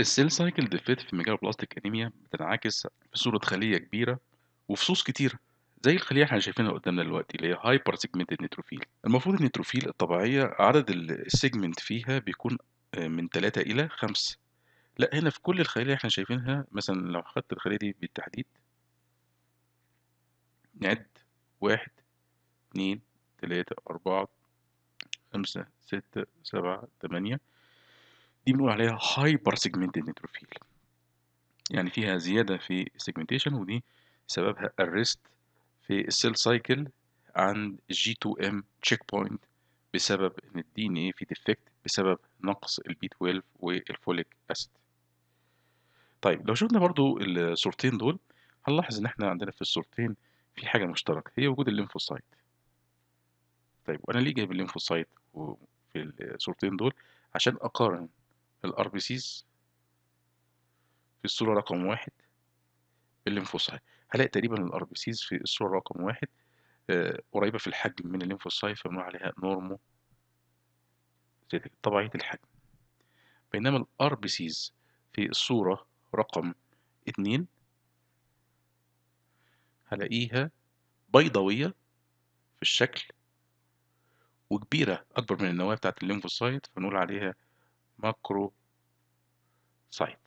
السيل سايكل ديفيت في مجال البلاستيك انيميا بتنعكس في صورة خلية كبيرة وفصوص كتيرة زي الخلية احنا شايفينها قدامنا دلوقتي اللي هي هايبر سيجمنتد نيتروفيل المفروض النيتروفيل الطبيعية عدد السيجمنت فيها بيكون آه، من 3 إلى 5 لا هنا في كل الخلية احنا شايفينها مثلا لو خدت الخلية دي بالتحديد نعد واحد اتنين تلاتة أربعة خمسة ستة سبعة تمانية دي بنقول عليها هايبر سيجمنتد نيتروفيل يعني فيها زيادة في سيجمنتيشن ودي سببها الريست في السيل سايكل عند جي 2 ام تشيك بوينت بسبب ان الدي ان ايه في ديفكت بسبب نقص البي 12 والفوليك اسيد طيب لو شفنا برضو الصورتين دول هنلاحظ ان احنا عندنا في الصورتين في حاجه مشتركه هي وجود الليمفوسايت طيب وانا ليه جايب الليمفوسايت في الصورتين دول عشان اقارن الار بي سيز في الصورة رقم واحد الليمفوسايت هلاقي تقريبا الار بي سيز في الصورة رقم واحد آه، قريبة في الحجم من الليمفوسايت فبنقول عليها نورمو طبيعية الحجم بينما الار بي سيز في الصورة رقم اتنين هلاقيها بيضاوية في الشكل وكبيرة أكبر من النواة بتاعة الليمفوسايت فنقول عليها ماكرو سايت